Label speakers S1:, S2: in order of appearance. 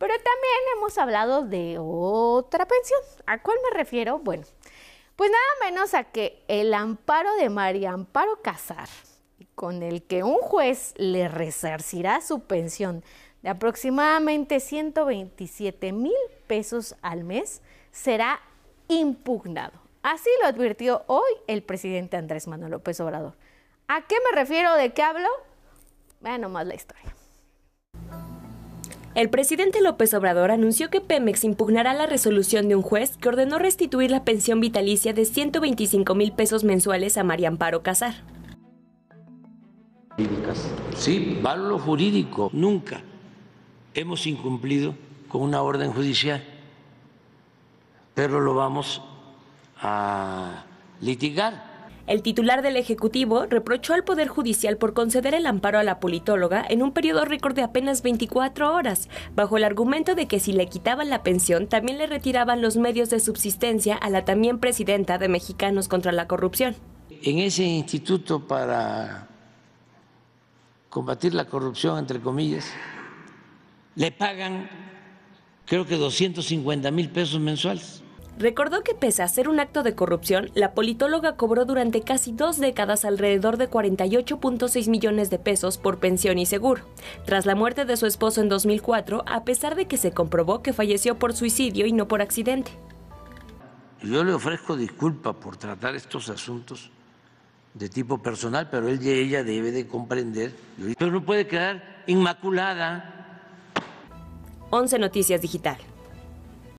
S1: Pero también hemos hablado de otra pensión. ¿A cuál me refiero? Bueno, pues nada menos a que el amparo de María Amparo Casar, con el que un juez le resarcirá su pensión de aproximadamente 127 mil pesos al mes, será impugnado. Así lo advirtió hoy el presidente Andrés Manuel López Obrador. ¿A qué me refiero? ¿De qué hablo? Bueno, más la historia.
S2: El presidente López Obrador anunció que Pemex impugnará la resolución de un juez que ordenó restituir la pensión vitalicia de 125 mil pesos mensuales a María Amparo Casar.
S3: Sí, valor jurídico. Nunca hemos incumplido
S2: con una orden judicial, pero lo vamos a litigar el titular del Ejecutivo reprochó al Poder Judicial por conceder el amparo a la politóloga en un periodo récord de apenas 24 horas, bajo el argumento de que si le quitaban la pensión, también le retiraban los medios de subsistencia a la también presidenta de Mexicanos contra la Corrupción.
S3: En ese instituto para combatir la corrupción, entre comillas, le pagan creo que 250 mil pesos mensuales
S2: recordó que pese a ser un acto de corrupción, la politóloga cobró durante casi dos décadas alrededor de 48.6 millones de pesos por pensión y seguro. Tras la muerte de su esposo en 2004, a pesar de que se comprobó que falleció por suicidio y no por accidente.
S3: Yo le ofrezco disculpa por tratar estos asuntos de tipo personal, pero él y ella debe de comprender, pero no puede quedar inmaculada. 11 Noticias Digital.